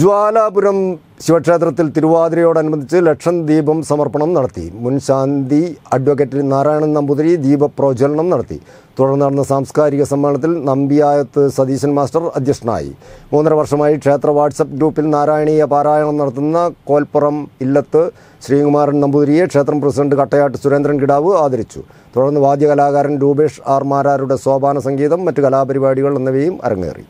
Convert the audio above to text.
ജ്വാലാപുരം ശിവക്ഷേത്രത്തിൽ തിരുവാതിരയോടനുബന്ധിച്ച് ലക്ഷം ദീപം സമർപ്പണം നടത്തി മുൻ ശാന്തി അഡ്വക്കേറ്റ് നാരായണൻ നമ്പൂതിരി ദീപപ്രോജ്വലനം നടത്തി തുടർന്ന് നടന്ന സാംസ്കാരിക സമ്മേളനത്തിൽ നമ്പിയായത്ത് സതീശൻ മാസ്റ്റർ അധ്യക്ഷനായി മൂന്നര വർഷമായി ക്ഷേത്ര വാട്സപ്പ് ഗ്രൂപ്പിൽ നാരായണീയ പാരായണം നടത്തുന്ന കോൽപ്പുറം ഇല്ലത്ത് ശ്രീകുമാരൻ നമ്പൂതിരിയെ ക്ഷേത്രം പ്രസിഡന്റ് കട്ടയാട്ട് സുരേന്ദ്രൻ കിടാവ് ആദരിച്ചു തുടർന്ന് വാദ്യകലാകാരൻ രൂപേഷ് ആർ മാരാരുടെ സോപാന സംഗീതം മറ്റ് കലാപരിപാടികൾ എന്നിവയും അരങ്ങേറി